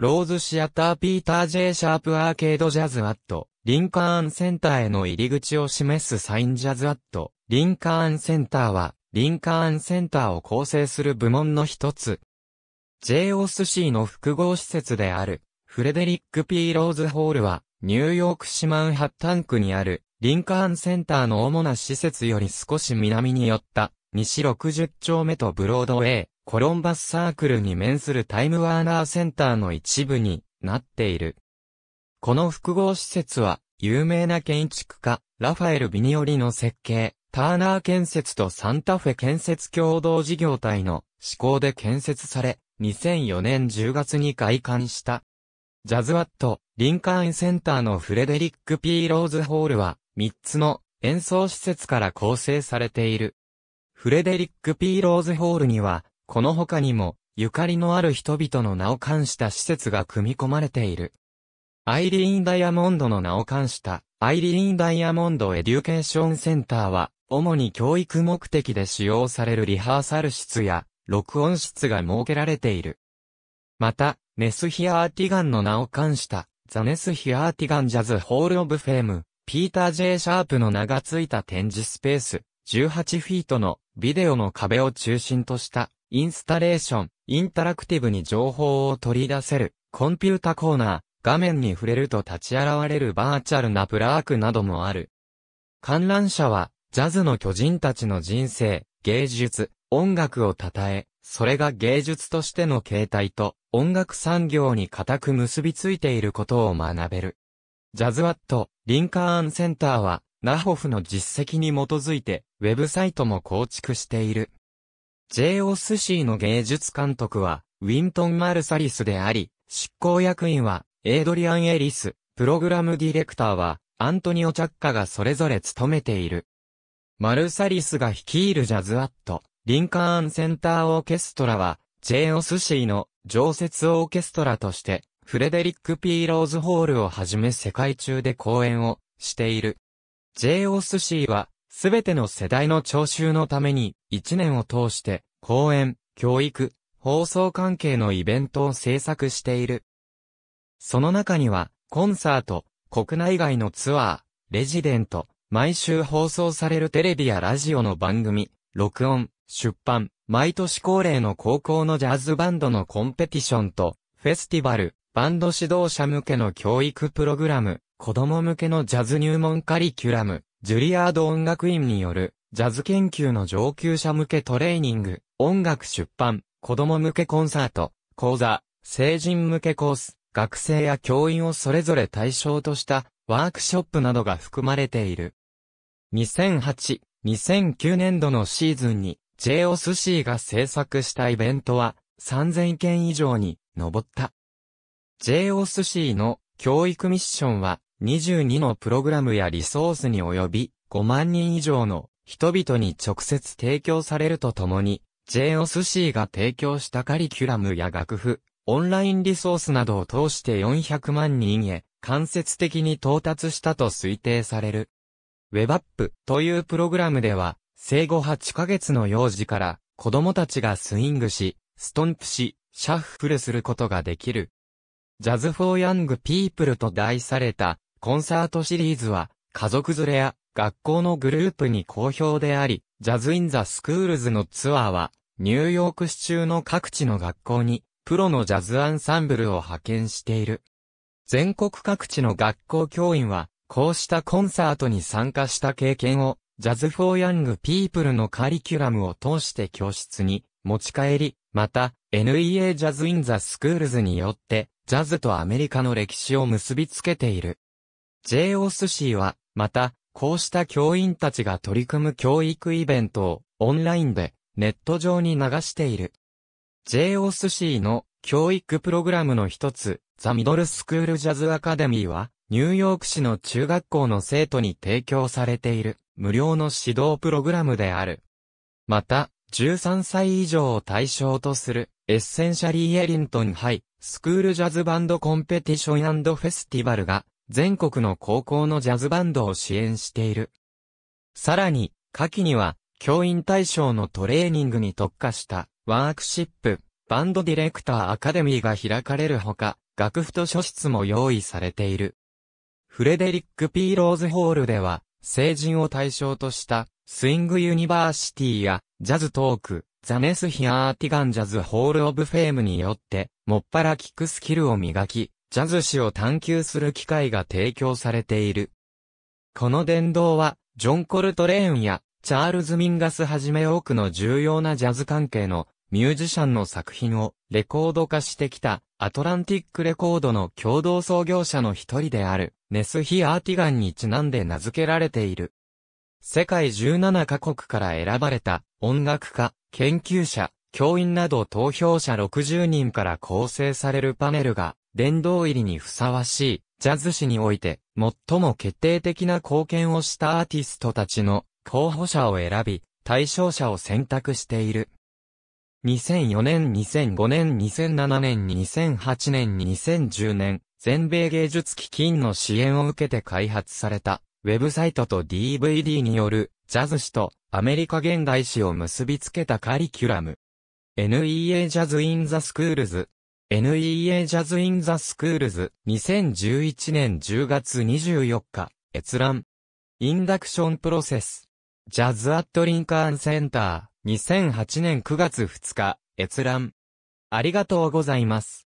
ローズシアターピーター J シャープアーケードジャズアット、リンカーンセンターへの入り口を示すサインジャズアット、リンカーンセンターは、リンカーンセンターを構成する部門の一つ。JOSC の複合施設である、フレデリック・ P・ ローズホールは、ニューヨークシマンハッタン区にある、リンカーンセンターの主な施設より少し南に寄った、西60丁目とブロードウェイ、コロンバスサークルに面するタイムワーナーセンターの一部になっている。この複合施設は、有名な建築家、ラファエル・ビニオリの設計、ターナー建設とサンタフェ建設共同事業体の施行で建設され、2004年10月に開館した。ジャズワット、リンカーンセンターのフレデリック・ピー・ローズホールは、3つの演奏施設から構成されている。フレデリック・ピー・ローズホールには、この他にも、ゆかりのある人々の名を冠した施設が組み込まれている。アイリーンダイヤモンドの名を冠した、アイリーンダイヤモンドエデュケーションセンターは、主に教育目的で使用されるリハーサル室や、録音室が設けられている。また、ネスヒアーティガンの名を冠した、ザネスヒアーティガンジャズホールオブフェーム、ピーター・ジェイ・シャープの名が付いた展示スペース、18フィートのビデオの壁を中心としたインスタレーション、インタラクティブに情報を取り出せる、コンピュータコーナー、画面に触れると立ち現れるバーチャルなプラークなどもある。観覧車は、ジャズの巨人たちの人生、芸術、音楽を称え、それが芸術としての形態と音楽産業に固く結びついていることを学べる。ジャズワット、リンカーンセンターは、ナホフの実績に基づいて、ウェブサイトも構築している。J. オスシーの芸術監督は、ウィントン・マルサリスであり、執行役員は、エイドリアン・エリス、プログラムディレクターは、アントニオ・チャッカがそれぞれ務めている。マルサリスが率いるジャズアット、リンカーンセンターオーケストラは、J. オスシーの常設オーケストラとして、フレデリック・ピーローズホールをはじめ世界中で公演をしている。J. オスシーは、すべての世代の聴衆のために、1年を通して、講演、教育、放送関係のイベントを制作している。その中には、コンサート、国内外のツアー、レジデント、毎週放送されるテレビやラジオの番組、録音、出版、毎年恒例の高校のジャズバンドのコンペティションと、フェスティバル、バンド指導者向けの教育プログラム、子供向けのジャズ入門カリキュラム、ジュリアード音楽院によるジャズ研究の上級者向けトレーニング、音楽出版、子供向けコンサート、講座、成人向けコース、学生や教員をそれぞれ対象としたワークショップなどが含まれている。2008、2009年度のシーズンに j o s c が制作したイベントは3000件以上に上った。j o s c の教育ミッションは22のプログラムやリソースに及び5万人以上の人々に直接提供されるとともに、JOSC が提供したカリキュラムや楽譜、オンラインリソースなどを通して400万人へ間接的に到達したと推定される。WebApp というプログラムでは、生後8ヶ月の幼児から子供たちがスイングし、ストンプし、シャッフルすることができる。ジャズ・フォー・ヤング・ピープルと題されたコンサートシリーズは、家族連れや学校のグループに好評であり、ジャズ・イン・ザ・スクールズのツアーは、ニューヨーク市中の各地の学校に、プロのジャズアンサンブルを派遣している。全国各地の学校教員は、こうしたコンサートに参加した経験を、ジャズ・フォー・ヤング・ピープルのカリキュラムを通して教室に持ち帰り、また、NEA ジャズ・イン・ザ・スクールズによって、ジャズとアメリカの歴史を結びつけている。J. オスシーは、また、こうした教員たちが取り組む教育イベントをオンラインでネット上に流している。JOSC の教育プログラムの一つ、ザ・ミドルスクール・ジャズ・アカデミーは、ニューヨーク市の中学校の生徒に提供されている無料の指導プログラムである。また、13歳以上を対象とするエッセンシャリー・エリントン・ハイ・スクール・ジャズ・バンド・コンペティションフェスティバルが全国の高校のジャズバンドを支援している。さらに、夏季には、教員対象のトレーニングに特化したワークシップ、バンドディレクターアカデミーが開かれるほか、楽譜と書室も用意されている。フレデリック・ピーローズホールでは、成人を対象としたスイングユニバーシティやジャズトーク、ザネスヒアーティガンジャズホールオブフェームによって、もっぱら聴くスキルを磨き、ジャズ史を探求する機会が提供されている。この伝道は、ジョン・コルトレーンや、チャールズ・ミンガスはじめ多くの重要なジャズ関係のミュージシャンの作品をレコード化してきたアトランティックレコードの共同創業者の一人であるネス・ヒ・アーティガンにちなんで名付けられている。世界17カ国から選ばれた音楽家、研究者、教員など投票者60人から構成されるパネルが殿堂入りにふさわしい、ジャズ史において、最も決定的な貢献をしたアーティストたちの候補者を選び、対象者を選択している。2004年、2005年、2007年、2008年、2010年、全米芸術基金の支援を受けて開発された、ウェブサイトと DVD による、ジャズ史とアメリカ現代史を結びつけたカリキュラム。NEA in the Schools NEA Jazz in the Schools 2011年10月24日閲覧インダクションプロセスジャズアットリンカーンセンター2008年9月2日閲覧ありがとうございます。